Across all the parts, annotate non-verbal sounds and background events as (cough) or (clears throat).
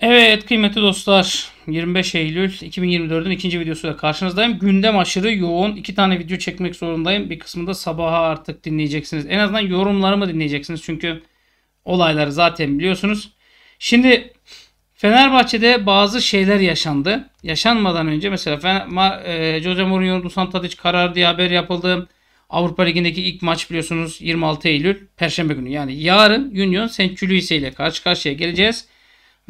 Evet kıymetli dostlar 25 Eylül 2024'ün ikinci videosuyla karşınızdayım. Gündem aşırı yoğun. iki tane video çekmek zorundayım. Bir kısmında sabaha artık dinleyeceksiniz. En azından yorumlarımı dinleyeceksiniz. Çünkü olayları zaten biliyorsunuz. Şimdi Fenerbahçe'de bazı şeyler yaşandı. Yaşanmadan önce mesela e, Jose Mourinho, Dusan Tadic karar diye haber yapıldı. Avrupa Ligi'ndeki ilk maç biliyorsunuz 26 Eylül Perşembe günü. Yani yarın Union St. Louis ile karşı karşıya geleceğiz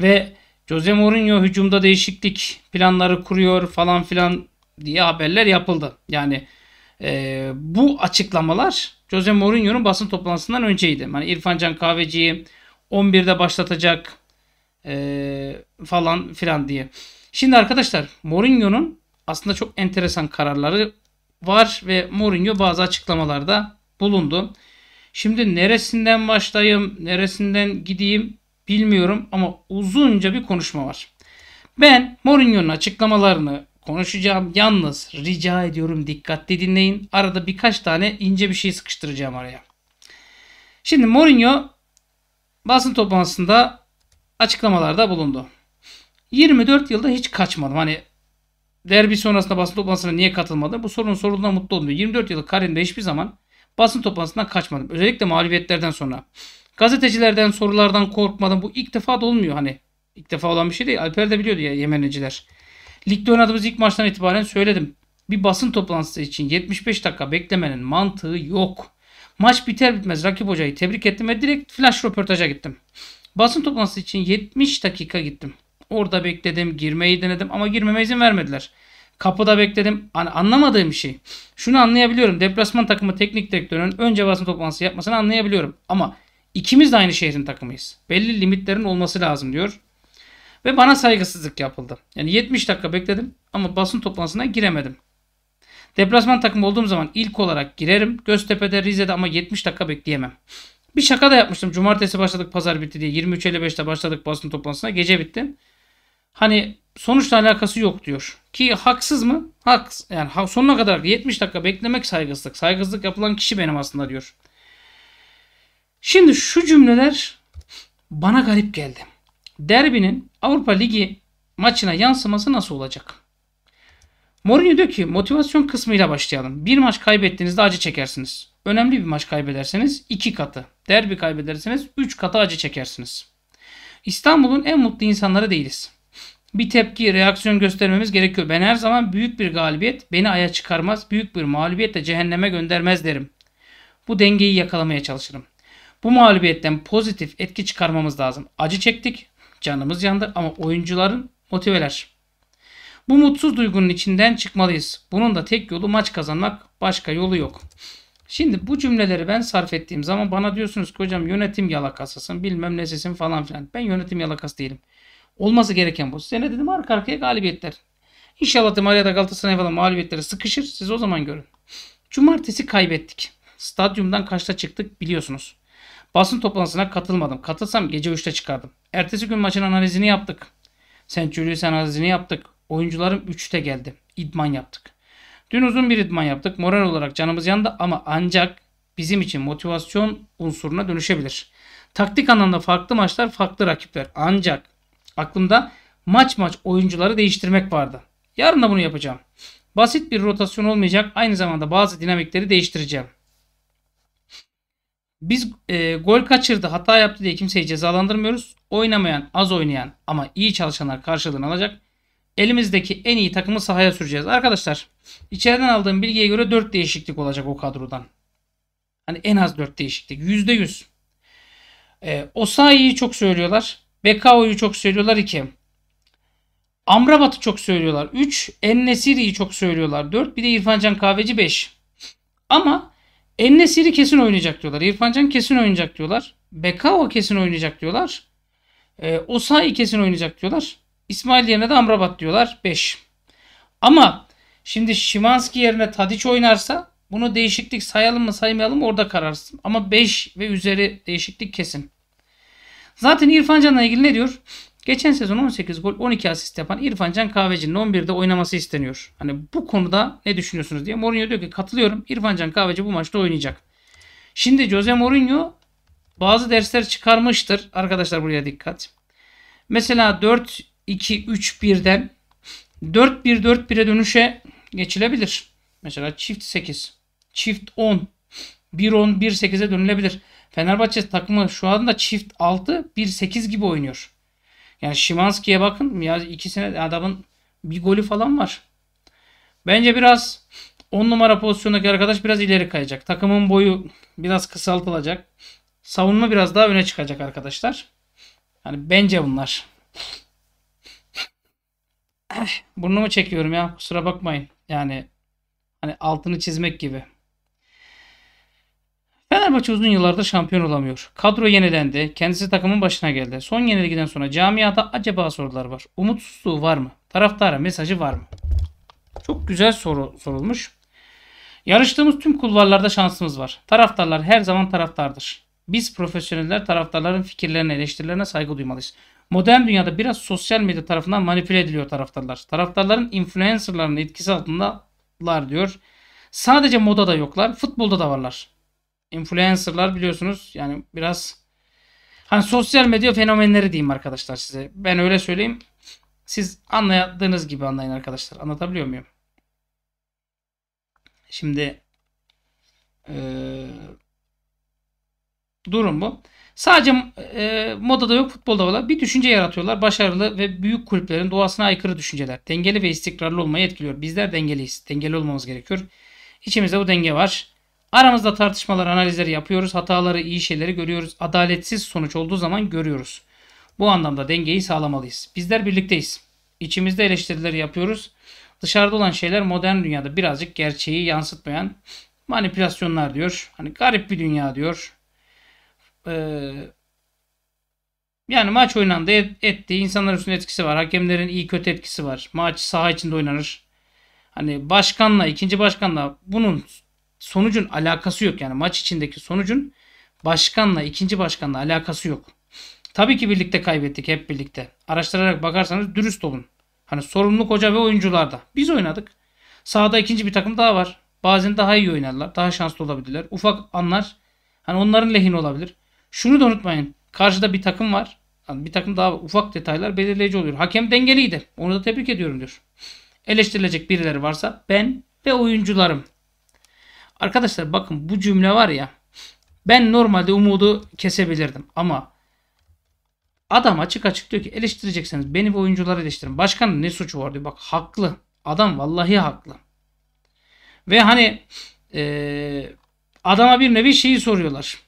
ve Jose Mourinho hücumda değişiklik planları kuruyor falan filan diye haberler yapıldı. Yani e, bu açıklamalar Jose Mourinho'nun basın toplantısından önceydi. Yani İrfan Can Kahveci'yi 11'de başlatacak e, falan filan diye. Şimdi arkadaşlar Mourinho'nun aslında çok enteresan kararları var ve Mourinho bazı açıklamalarda bulundu. Şimdi neresinden başlayayım, neresinden gideyim bilmiyorum ama uzunca bir konuşma var. Ben Mourinho'nun açıklamalarını konuşacağım. Yalnız rica ediyorum dikkatli dinleyin. Arada birkaç tane ince bir şey sıkıştıracağım araya. Şimdi Mourinho basın toplantısında açıklamalarda bulundu. 24 yılda hiç kaçmadım. Hani derbi sonrasında basın toplantısına niye katılmadım? Bu sorunun sorulduğuna mutlu oldum. 24 yıllık kariyerinde hiçbir zaman basın toplantısından kaçmadım. Özellikle mağlubiyetlerden sonra. Gazetecilerden sorulardan korkmadım. Bu ilk defa da olmuyor hani. İlk defa olan bir şey değil. Alper de biliyordu ya Yemeniciler. Ligde oynadığımız ilk maçtan itibaren söyledim. Bir basın toplantısı için 75 dakika beklemenin mantığı yok. Maç biter bitmez rakip hocayı tebrik ettim ve direkt flash röportaja gittim. Basın toplantısı için 70 dakika gittim. Orada bekledim, girmeyi denedim ama girmeme izin vermediler. Kapıda bekledim. Hani anlamadığım şey. Şunu anlayabiliyorum. Deplasman takımı teknik direktörünün önce basın toplantısı yapmasını anlayabiliyorum. Ama İkimiz de aynı şehrin takımıyız. Belli limitlerin olması lazım diyor. Ve bana saygısızlık yapıldı. Yani 70 dakika bekledim ama basın toplantısına giremedim. Deplasman takım olduğum zaman ilk olarak girerim. Göztepe'de, Rize'de ama 70 dakika bekleyemem. Bir şaka da yapmıştım. Cumartesi başladık, pazar bitti diye. 23.55'te başladık basın toplantısına. Gece bitti. Hani sonuçla alakası yok diyor. Ki haksız mı? Haks. Yani sonuna kadar 70 dakika beklemek saygısızlık. Saygısızlık yapılan kişi benim aslında diyor. Şimdi şu cümleler bana garip geldi. Derbinin Avrupa Ligi maçına yansıması nasıl olacak? Mourinho diyor ki motivasyon kısmıyla başlayalım. Bir maç kaybettiğinizde acı çekersiniz. Önemli bir maç kaybederseniz iki katı. Derbi kaybederseniz üç katı acı çekersiniz. İstanbul'un en mutlu insanları değiliz. Bir tepki, reaksiyon göstermemiz gerekiyor. Ben her zaman büyük bir galibiyet beni aya çıkarmaz, büyük bir mağlubiyet de cehenneme göndermez derim. Bu dengeyi yakalamaya çalışırım. Bu mağlubiyetten pozitif etki çıkarmamız lazım. Acı çektik, canımız yandı ama oyuncuların motiveler. Bu mutsuz duygunun içinden çıkmalıyız. Bunun da tek yolu maç kazanmak, başka yolu yok. Şimdi bu cümleleri ben sarf ettiğim zaman bana diyorsunuz ki hocam yönetim yalakasısın, bilmem nesisin falan filan. Ben yönetim yalakası değilim. Olması gereken bu. Size ne dedim? Arka arkaya galibiyetler. İnşallah Demarya da Galatasaray falan mağlubiyetleri sıkışır. Siz o zaman görün. Cumartesi kaybettik. Stadyumdan kaçta çıktık biliyorsunuz. Basın toplantısına katılmadım. Katılsam gece 3'te çıkardım. Ertesi gün maçın analizini yaptık. Centurious analizini yaptık. Oyuncularım 3'te geldi. İdman yaptık. Dün uzun bir idman yaptık. Moral olarak canımız yandı ama ancak bizim için motivasyon unsuruna dönüşebilir. Taktik anlamda farklı maçlar, farklı rakipler. Ancak aklımda maç maç oyuncuları değiştirmek vardı. Yarın da bunu yapacağım. Basit bir rotasyon olmayacak. Aynı zamanda bazı dinamikleri değiştireceğim. Biz e, gol kaçırdı, hata yaptı diye kimseyi cezalandırmıyoruz. Oynamayan, az oynayan ama iyi çalışanlar karşılığını alacak. Elimizdeki en iyi takımı sahaya süreceğiz. Arkadaşlar içeriden aldığım bilgiye göre 4 değişiklik olacak o kadrodan. Hani en az 4 değişiklik. %100. E, Osayi'yi çok söylüyorlar. Bekao'yu çok söylüyorlar 2. Amrabat'ı çok söylüyorlar 3. Ennesiri'yi çok söylüyorlar 4. Bir de İrfancan Kahveci 5. Ama Ennesiri kesin oynayacak diyorlar. İrfan Can kesin oynayacak diyorlar. Bekao kesin oynayacak diyorlar. E, Osayi kesin oynayacak diyorlar. İsmail yerine de Amrabat diyorlar. 5. Ama şimdi Şimanski yerine Tadiç oynarsa bunu değişiklik sayalım mı saymayalım mı orada kararsın. Ama 5 ve üzeri değişiklik kesin. Zaten İrfan Can'la ilgili ne diyor? Geçen sezon 18 gol 12 asist yapan İrfan Can Kahveci'nin 11'de oynaması isteniyor. Hani bu konuda ne düşünüyorsunuz diye Mourinho diyor ki katılıyorum İrfan Can Kahveci bu maçta oynayacak. Şimdi Jose Mourinho bazı dersler çıkarmıştır. Arkadaşlar buraya dikkat. Mesela 4-2-3-1'den 4-1-4-1'e dönüşe geçilebilir. Mesela çift 8, çift 10, 1-10, 1-8'e dönülebilir. Fenerbahçe takımı şu anda çift 6, 1-8 gibi oynuyor. Yani Şimanski'ye bakın ya iki sene adamın bir golü falan var. Bence biraz 10 numara pozisyondaki arkadaş biraz ileri kayacak. Takımın boyu biraz kısaltılacak. Savunma biraz daha öne çıkacak arkadaşlar. Yani bence bunlar. Burnumu çekiyorum ya kusura bakmayın. Yani hani altını çizmek gibi. Fenerbahçe uzun yıllardır şampiyon olamıyor. Kadro yenilendi. Kendisi takımın başına geldi. Son yenilgiden sonra camiada acaba sorular var. Umutsuzluğu var mı? Taraftara mesajı var mı? Çok güzel soru sorulmuş. Yarıştığımız tüm kulvarlarda şansımız var. Taraftarlar her zaman taraftardır. Biz profesyoneller taraftarların fikirlerine, eleştirilerine saygı duymalıyız. Modern dünyada biraz sosyal medya tarafından manipüle ediliyor taraftarlar. Taraftarların influencerların etkisi altındalar diyor. Sadece moda da yoklar, futbolda da varlar influencerlar biliyorsunuz yani biraz hani sosyal medya fenomenleri diyeyim arkadaşlar size. Ben öyle söyleyeyim. Siz anladığınız gibi anlayın arkadaşlar. Anlatabiliyor muyum? Şimdi ee, durum bu. Sadece e, modada yok futbolda var. Bir düşünce yaratıyorlar. Başarılı ve büyük kulüplerin doğasına aykırı düşünceler. Dengeli ve istikrarlı olmayı etkiliyor. Bizler dengeliyiz. Dengeli olmamız gerekiyor. İçimizde bu denge var. Aramızda tartışmalar, analizleri yapıyoruz. Hataları, iyi şeyleri görüyoruz. Adaletsiz sonuç olduğu zaman görüyoruz. Bu anlamda dengeyi sağlamalıyız. Bizler birlikteyiz. İçimizde eleştirileri yapıyoruz. Dışarıda olan şeyler modern dünyada birazcık gerçeği yansıtmayan manipülasyonlar diyor. Hani garip bir dünya diyor. Ee, yani maç oynandı et, etti. İnsanlar üstünde etkisi var. Hakemlerin iyi kötü etkisi var. Maç saha içinde oynanır. Hani başkanla, ikinci başkanla bunun sonucun alakası yok. Yani maç içindeki sonucun başkanla, ikinci başkanla alakası yok. Tabii ki birlikte kaybettik hep birlikte. Araştırarak bakarsanız dürüst olun. Hani sorumluluk hoca ve oyuncularda. Biz oynadık. Sahada ikinci bir takım daha var. Bazen daha iyi oynarlar. Daha şanslı olabilirler. Ufak anlar. Hani onların lehine olabilir. Şunu da unutmayın. Karşıda bir takım var. Yani bir takım daha ufak detaylar belirleyici oluyor. Hakem dengeliydi. Onu da tebrik ediyorum diyor. Eleştirilecek birileri varsa ben ve oyuncularım Arkadaşlar bakın bu cümle var ya. Ben normalde umudu kesebilirdim ama adam açık açık diyor ki eleştirecekseniz beni ve oyuncuları eleştirin. başkan ne suçu var diyor. Bak haklı. Adam vallahi haklı. Ve hani e, adama bir nevi şeyi soruyorlar.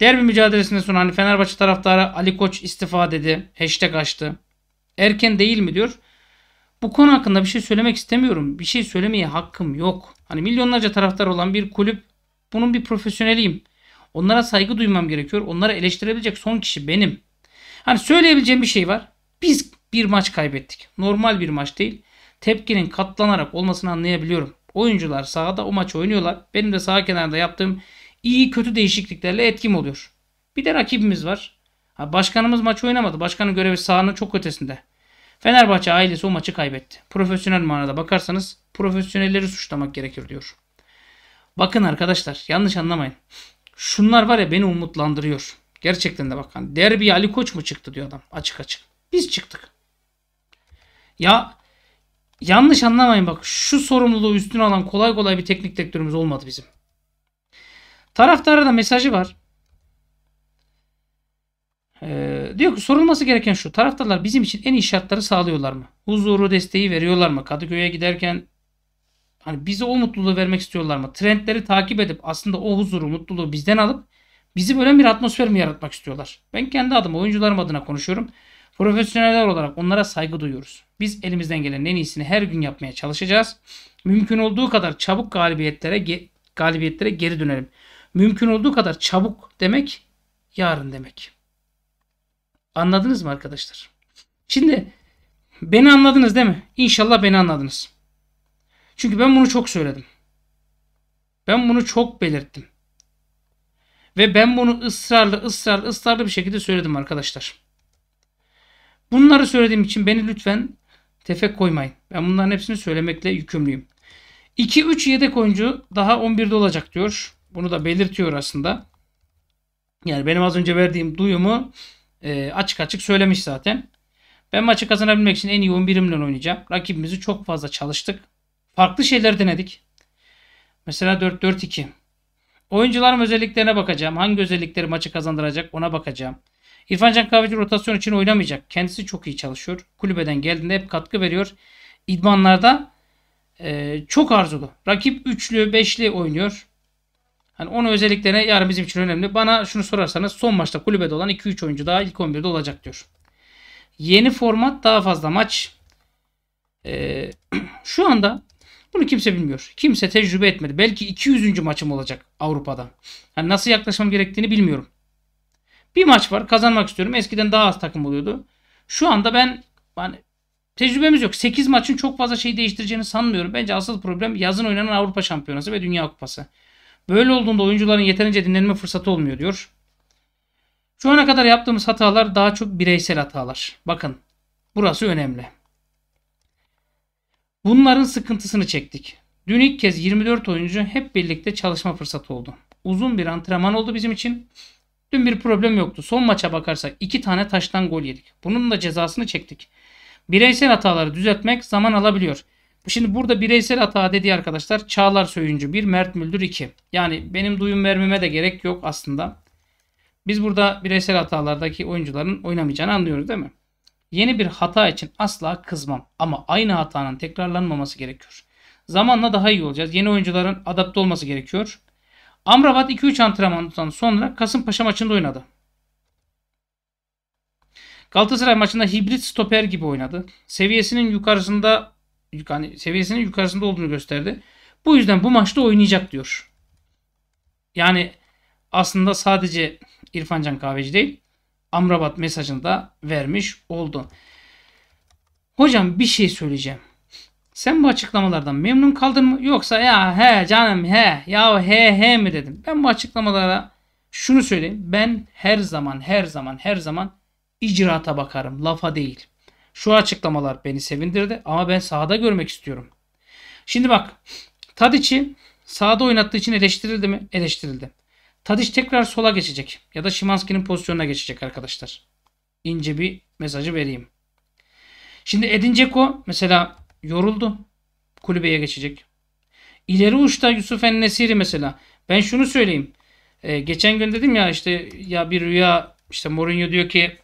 Derbi mücadelesinde sonra hani Fenerbahçe taraftarı Ali Koç istifa dedi. Hashtag açtı. Erken değil mi diyor. Bu konu hakkında bir şey söylemek istemiyorum. Bir şey söylemeye hakkım yok. Hani milyonlarca taraftar olan bir kulüp bunun bir profesyoneliyim. Onlara saygı duymam gerekiyor. Onlara eleştirebilecek son kişi benim. Hani söyleyebileceğim bir şey var. Biz bir maç kaybettik. Normal bir maç değil. Tepkinin katlanarak olmasını anlayabiliyorum. Oyuncular sahada o maç oynuyorlar. Benim de sağ kenarda yaptığım iyi kötü değişikliklerle etkim oluyor. Bir de rakibimiz var. başkanımız maç oynamadı. Başkanın görevi sahanın çok ötesinde. Fenerbahçe ailesi o maçı kaybetti. Profesyonel manada bakarsanız profesyonelleri suçlamak gerekir diyor. Bakın arkadaşlar yanlış anlamayın. Şunlar var ya beni umutlandırıyor. Gerçekten de bakın. Hani derbi Ali Koç mu çıktı diyor adam açık açık. Biz çıktık. Ya yanlış anlamayın bak şu sorumluluğu üstüne alan kolay kolay bir teknik direktörümüz olmadı bizim. Taraftara da mesajı var. Ee, diyor ki sorulması gereken şu. Taraftarlar bizim için en iyi şartları sağlıyorlar mı? Huzuru, desteği veriyorlar mı? Kadıköy'e giderken hani bize o mutluluğu vermek istiyorlar mı? Trendleri takip edip aslında o huzuru, mutluluğu bizden alıp bizi böyle bir atmosfer mi yaratmak istiyorlar? Ben kendi adım oyuncularım adına konuşuyorum. Profesyoneller olarak onlara saygı duyuyoruz. Biz elimizden gelen en iyisini her gün yapmaya çalışacağız. Mümkün olduğu kadar çabuk galibiyetlere ge galibiyetlere geri dönelim. Mümkün olduğu kadar çabuk demek yarın demek. Anladınız mı arkadaşlar? Şimdi beni anladınız değil mi? İnşallah beni anladınız. Çünkü ben bunu çok söyledim. Ben bunu çok belirttim. Ve ben bunu ısrarlı ısrarlı ısrarlı bir şekilde söyledim arkadaşlar. Bunları söylediğim için beni lütfen tefek koymayın. Ben bunların hepsini söylemekle yükümlüyüm. 2-3 yedek oyuncu daha 11'de olacak diyor. Bunu da belirtiyor aslında. Yani benim az önce verdiğim duyumu e, açık açık söylemiş zaten. Ben maçı kazanabilmek için en iyi 11'imle oynayacağım. Rakibimizi çok fazla çalıştık. Farklı şeyler denedik. Mesela 4-4-2. Oyuncuların özelliklerine bakacağım. Hangi özellikleri maçı kazandıracak ona bakacağım. İrfan Can Kahveci rotasyon için oynamayacak. Kendisi çok iyi çalışıyor. Kulübeden geldiğinde hep katkı veriyor. İdmanlarda e, çok arzulu. Rakip üçlü, beşli oynuyor. Hani onun özelliklerine yarın bizim için önemli. Bana şunu sorarsanız son maçta kulübede olan 2-3 oyuncu daha ilk 11'de olacak diyor. Yeni format daha fazla maç. Ee, (clears throat) şu anda bunu kimse bilmiyor. Kimse tecrübe etmedi. Belki 200. maçım olacak Avrupa'da. Yani nasıl yaklaşmam gerektiğini bilmiyorum. Bir maç var kazanmak istiyorum. Eskiden daha az takım oluyordu. Şu anda ben hani tecrübemiz yok. 8 maçın çok fazla şey değiştireceğini sanmıyorum. Bence asıl problem yazın oynanan Avrupa Şampiyonası ve Dünya Kupası. Böyle olduğunda oyuncuların yeterince dinlenme fırsatı olmuyor diyor. Şu ana kadar yaptığımız hatalar daha çok bireysel hatalar. Bakın burası önemli. Bunların sıkıntısını çektik. Dün ilk kez 24 oyuncu hep birlikte çalışma fırsatı oldu. Uzun bir antrenman oldu bizim için. Dün bir problem yoktu. Son maça bakarsak iki tane taştan gol yedik. Bunun da cezasını çektik. Bireysel hataları düzeltmek zaman alabiliyor. Şimdi burada bireysel hata dedi arkadaşlar Çağlar Söyüncü 1, Mert Müldür 2. Yani benim duyum vermeme de gerek yok aslında. Biz burada bireysel hatalardaki oyuncuların oynamayacağını anlıyoruz değil mi? Yeni bir hata için asla kızmam ama aynı hatanın tekrarlanmaması gerekiyor. Zamanla daha iyi olacağız. Yeni oyuncuların adapte olması gerekiyor. Amrabat 2-3 antrenmandan sonra Kasımpaşa maçında oynadı. Galatasaray maçında hibrit stoper gibi oynadı. Seviyesinin yukarısında yani seviyesinin yukarısında olduğunu gösterdi. Bu yüzden bu maçta oynayacak diyor. Yani aslında sadece İrfan Can Kahveci değil Amrabat mesajını da vermiş oldu. Hocam bir şey söyleyeceğim. Sen bu açıklamalardan memnun kaldın mı? Yoksa ya he canım he ya he he mi dedim. Ben bu açıklamalara şunu söyleyeyim. Ben her zaman her zaman her zaman icraata bakarım. Lafa değil. Şu açıklamalar beni sevindirdi ama ben sahada görmek istiyorum. Şimdi bak Tadic'i sahada oynattığı için eleştirildi mi? Eleştirildi. Tadic tekrar sola geçecek ya da Şimanski'nin pozisyonuna geçecek arkadaşlar. İnce bir mesajı vereyim. Şimdi Edin Dzeko mesela yoruldu. Kulübeye geçecek. İleri uçta Yusuf Ennesiri mesela. Ben şunu söyleyeyim. Ee, geçen gün dedim ya işte ya bir rüya işte Mourinho diyor ki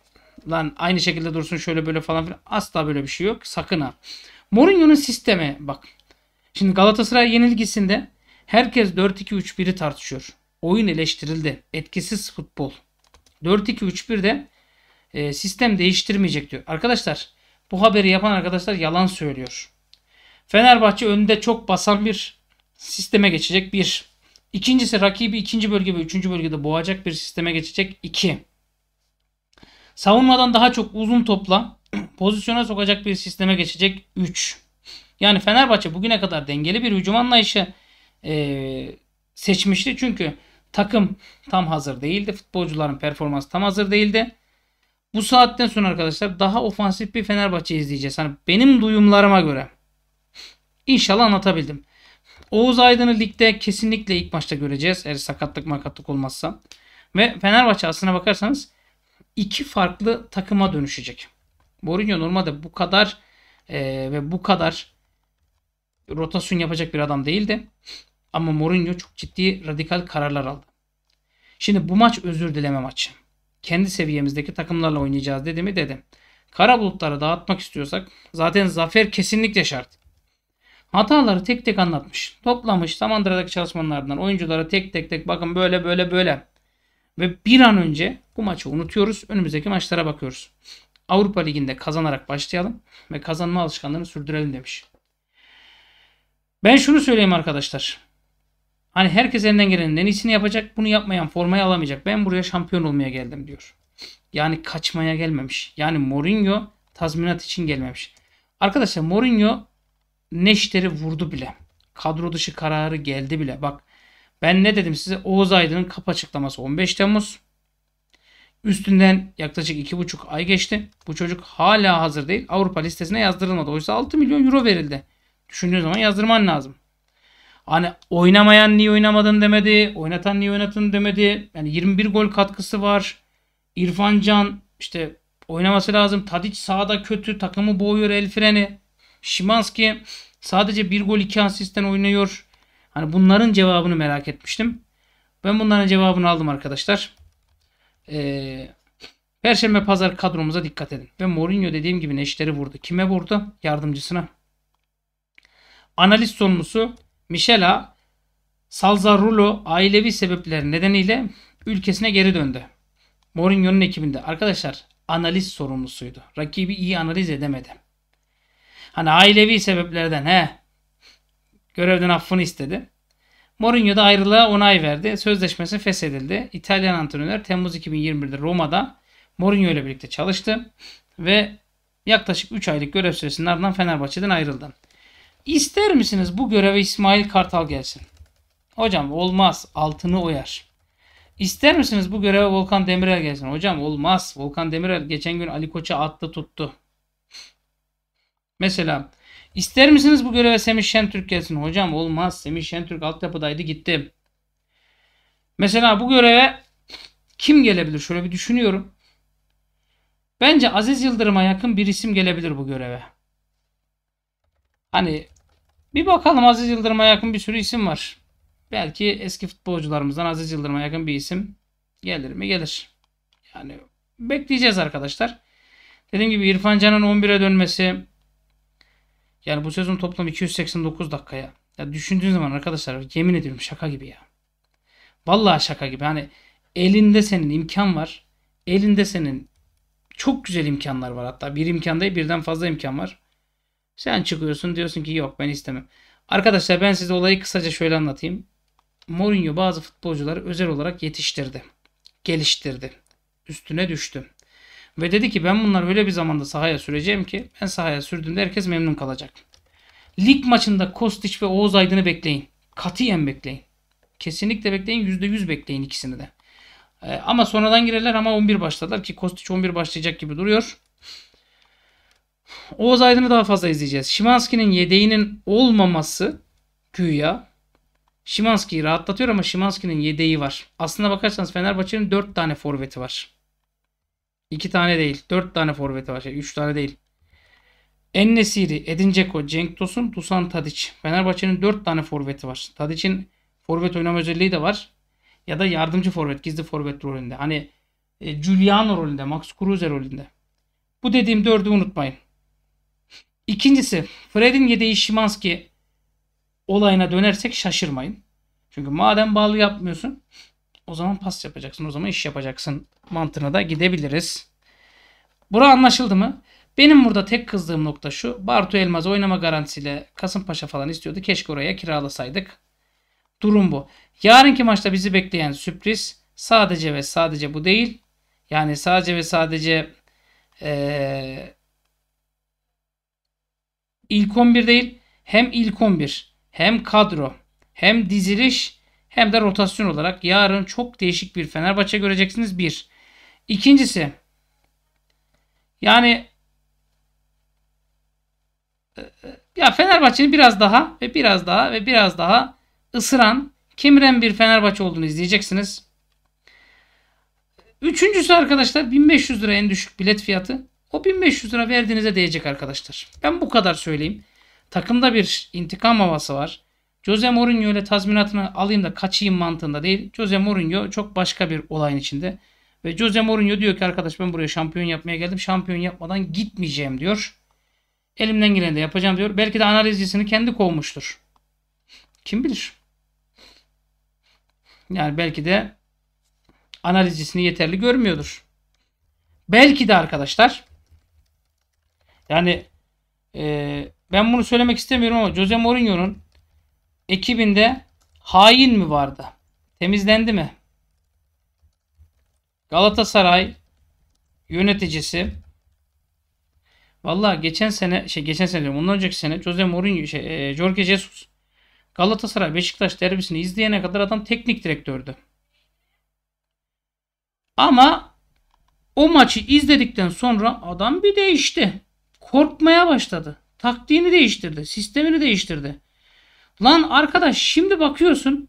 lan aynı şekilde dursun şöyle böyle falan filan. Asla böyle bir şey yok. Sakın ha. Mourinho'nun sisteme bak. Şimdi Galatasaray yenilgisinde herkes 4-2-3-1'i tartışıyor. Oyun eleştirildi. Etkisiz futbol. 4-2-3-1'de e, sistem değiştirmeyecek diyor. Arkadaşlar bu haberi yapan arkadaşlar yalan söylüyor. Fenerbahçe önde çok basan bir sisteme geçecek. Bir. İkincisi rakibi ikinci bölge ve üçüncü bölgede boğacak bir sisteme geçecek. iki. Savunmadan daha çok uzun topla (clears throat) pozisyona sokacak bir sisteme geçecek 3. Yani Fenerbahçe bugüne kadar dengeli bir hücum anlayışı e, seçmişti. Çünkü takım tam hazır değildi. Futbolcuların performansı tam hazır değildi. Bu saatten sonra arkadaşlar daha ofansif bir Fenerbahçe izleyeceğiz. Hani benim duyumlarıma göre. İnşallah anlatabildim. Oğuz Aydın'ı ligde kesinlikle ilk maçta göreceğiz. Eğer sakatlık makatlık olmazsa. Ve Fenerbahçe aslına bakarsanız iki farklı takıma dönüşecek. Mourinho normalde bu kadar e, ve bu kadar rotasyon yapacak bir adam değildi. Ama Mourinho çok ciddi radikal kararlar aldı. Şimdi bu maç özür dileme maçı. Kendi seviyemizdeki takımlarla oynayacağız dedi mi dedi. Kara bulutları dağıtmak istiyorsak zaten zafer kesinlikle şart. Hataları tek tek anlatmış. Toplamış Samandıra'daki çalışmalardan oyunculara tek tek tek bakın böyle böyle böyle. Ve bir an önce bu maçı unutuyoruz. Önümüzdeki maçlara bakıyoruz. Avrupa Ligi'nde kazanarak başlayalım ve kazanma alışkanlığını sürdürelim demiş. Ben şunu söyleyeyim arkadaşlar. Hani herkes elinden gelenin en iyisini yapacak. Bunu yapmayan formayı alamayacak. Ben buraya şampiyon olmaya geldim diyor. Yani kaçmaya gelmemiş. Yani Mourinho tazminat için gelmemiş. Arkadaşlar Mourinho Neşter'i vurdu bile. Kadro dışı kararı geldi bile. Bak ben ne dedim size? Oğuz Aydın'ın kap açıklaması 15 Temmuz. Üstünden yaklaşık 2,5 ay geçti. Bu çocuk hala hazır değil. Avrupa listesine yazdırılmadı. Oysa 6 milyon euro verildi. Düşündüğün zaman yazdırman lazım. Hani oynamayan niye oynamadın demedi. Oynatan niye oynatın demedi. Yani 21 gol katkısı var. İrfan Can işte oynaması lazım. Tadic sağda kötü. Takımı boğuyor el freni. Şimanski sadece bir gol iki asisten oynuyor. Hani bunların cevabını merak etmiştim. Ben bunların cevabını aldım arkadaşlar. Ee, Perşembe pazar kadromuza dikkat edin. Ve Mourinho dediğim gibi neşteri vurdu. Kime vurdu? Yardımcısına. Analiz sorumlusu Michela Salzarulo ailevi sebepler nedeniyle ülkesine geri döndü. Mourinho'nun ekibinde. Arkadaşlar analiz sorumlusuydu. Rakibi iyi analiz edemedi. Hani ailevi sebeplerden he Görevden affını istedi. Mourinho da ayrılığa onay verdi. Sözleşmesi feshedildi. İtalyan antrenör Temmuz 2021'de Roma'da Mourinho ile birlikte çalıştı ve yaklaşık 3 aylık görev süresinin ardından Fenerbahçe'den ayrıldı. İster misiniz bu göreve İsmail Kartal gelsin? Hocam olmaz. Altını oyar. İster misiniz bu göreve Volkan Demirel gelsin? Hocam olmaz. Volkan Demirel geçen gün Ali Koç'a attı tuttu. Mesela İster misiniz bu göreve Semih Şentürk gelsin? Hocam olmaz. Semih Şentürk altyapıdaydı gitti. Mesela bu göreve kim gelebilir? Şöyle bir düşünüyorum. Bence Aziz Yıldırım'a yakın bir isim gelebilir bu göreve. Hani bir bakalım Aziz Yıldırım'a yakın bir sürü isim var. Belki eski futbolcularımızdan Aziz Yıldırım'a yakın bir isim gelir mi? Gelir. Yani bekleyeceğiz arkadaşlar. Dediğim gibi İrfan Can'ın 11'e dönmesi, yani bu sezon toplam 289 dakikaya. Ya düşündüğün zaman arkadaşlar yemin ediyorum şaka gibi ya. Vallahi şaka gibi. Hani elinde senin imkan var. Elinde senin çok güzel imkanlar var. Hatta bir imkan değil birden fazla imkan var. Sen çıkıyorsun diyorsun ki yok ben istemem. Arkadaşlar ben size olayı kısaca şöyle anlatayım. Mourinho bazı futbolcuları özel olarak yetiştirdi. Geliştirdi. Üstüne düştü. Ve dedi ki ben bunları öyle bir zamanda sahaya süreceğim ki ben sahaya sürdüğümde herkes memnun kalacak. Lig maçında Kostiç ve Oğuz Aydın'ı bekleyin. Katiyen bekleyin. Kesinlikle bekleyin. %100 bekleyin ikisini de. Ee, ama sonradan girerler ama 11 başladılar ki Kostiç 11 başlayacak gibi duruyor. Oğuz Aydın'ı daha fazla izleyeceğiz. Şimanski'nin yedeğinin olmaması güya Şimanski'yi rahatlatıyor ama Şimanski'nin yedeği var. Aslına bakarsanız Fenerbahçe'nin 4 tane forveti var. İki tane değil. Dört tane forveti var. Şey, üç tane değil. Ennesiri, Edin Dzeko, Cenk Tosun, Dusan Tadic. Fenerbahçe'nin dört tane forveti var. Tadic'in forvet oynama özelliği de var. Ya da yardımcı forvet, gizli forvet rolünde. Hani e, Giuliano rolünde, Max Kruse rolünde. Bu dediğim dördü unutmayın. İkincisi Fred'in yedeği Şimanski olayına dönersek şaşırmayın. Çünkü madem bağlı yapmıyorsun o zaman pas yapacaksın. O zaman iş yapacaksın mantığına da gidebiliriz. Bura anlaşıldı mı? Benim burada tek kızdığım nokta şu. Bartu Elmaz oynama garantisiyle Kasımpaşa falan istiyordu. Keşke oraya kiralasaydık. Durum bu. Yarınki maçta bizi bekleyen sürpriz sadece ve sadece bu değil. Yani sadece ve sadece ee, ilk 11 değil. Hem ilk 11 hem kadro hem diziliş hem de rotasyon olarak yarın çok değişik bir Fenerbahçe göreceksiniz bir. İkincisi yani e, ya Fenerbahçe'nin biraz daha ve biraz daha ve biraz daha ısıran, kemiren bir Fenerbahçe olduğunu izleyeceksiniz. Üçüncüsü arkadaşlar 1500 lira en düşük bilet fiyatı. O 1500 lira verdiğinize değecek arkadaşlar. Ben bu kadar söyleyeyim. Takımda bir intikam havası var. Jose Mourinho ile tazminatını alayım da kaçayım mantığında değil. Jose Mourinho çok başka bir olayın içinde. Ve Jose Mourinho diyor ki arkadaş ben buraya şampiyon yapmaya geldim. Şampiyon yapmadan gitmeyeceğim diyor. Elimden geleni de yapacağım diyor. Belki de analizcisini kendi kovmuştur. Kim bilir? Yani belki de analizcisini yeterli görmüyordur. Belki de arkadaşlar yani e, ben bunu söylemek istemiyorum ama Jose Mourinho'nun ekibinde hain mi vardı? Temizlendi mi? Galatasaray yöneticisi Vallahi geçen sene şey geçen sene diyorum, ondan önceki sene Jose Mourinho şey, e, Jorge Jesus Galatasaray Beşiktaş derbisini izleyene kadar adam teknik direktördü. Ama o maçı izledikten sonra adam bir değişti. Korkmaya başladı. Taktiğini değiştirdi. Sistemini değiştirdi. Lan arkadaş şimdi bakıyorsun.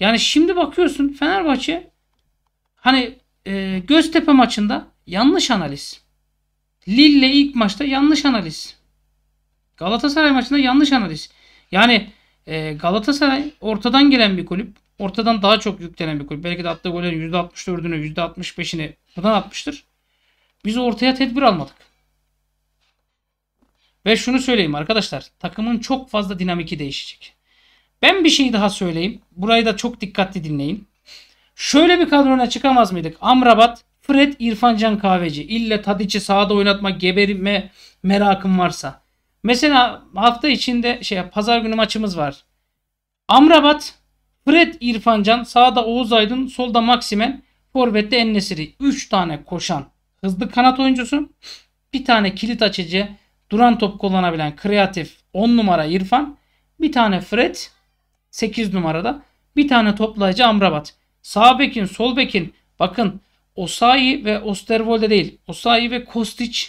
Yani şimdi bakıyorsun Fenerbahçe hani e, Göztepe maçında yanlış analiz. Lille ilk maçta yanlış analiz. Galatasaray maçında yanlış analiz. Yani e, Galatasaray ortadan gelen bir kulüp. Ortadan daha çok yüklenen bir kulüp. Belki de attığı gollerin %64'ünü %65'ini buradan atmıştır. Biz ortaya tedbir almadık. Ve şunu söyleyeyim arkadaşlar. Takımın çok fazla dinamiki değişecek. Ben bir şey daha söyleyeyim. Burayı da çok dikkatli dinleyin. Şöyle bir kadrona çıkamaz mıydık? Amrabat, Fred, İrfancan Kahveci. İlle Tadiç'i sahada oynatma, geberme merakım varsa. Mesela hafta içinde şey pazar günü maçımız var. Amrabat, Fred, İrfancan, sağda Oğuz Aydın, solda Maksimen, forvette Ennesiri. 3 tane koşan hızlı kanat oyuncusu, bir tane kilit açıcı, duran top kullanabilen kreatif 10 numara İrfan. Bir tane Fred 8 numarada. Bir tane toplayıcı Amrabat. Sağ bekin, sol bekin. Bakın Osayi ve Osterwolde değil. Osayi ve Kostic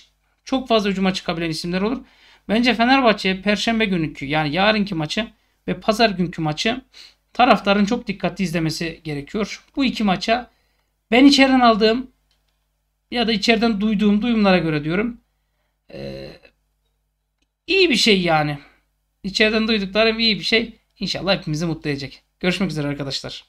çok fazla hücuma çıkabilen isimler olur. Bence Fenerbahçe perşembe günkü yani yarınki maçı ve pazar günkü maçı taraftarın çok dikkatli izlemesi gerekiyor. Bu iki maça ben içeriden aldığım ya da içeriden duyduğum duyumlara göre diyorum. E, iyi bir şey yani. İçeriden duyduklarım iyi bir şey. İnşallah hepimizi mutlu edecek. Görüşmek üzere arkadaşlar.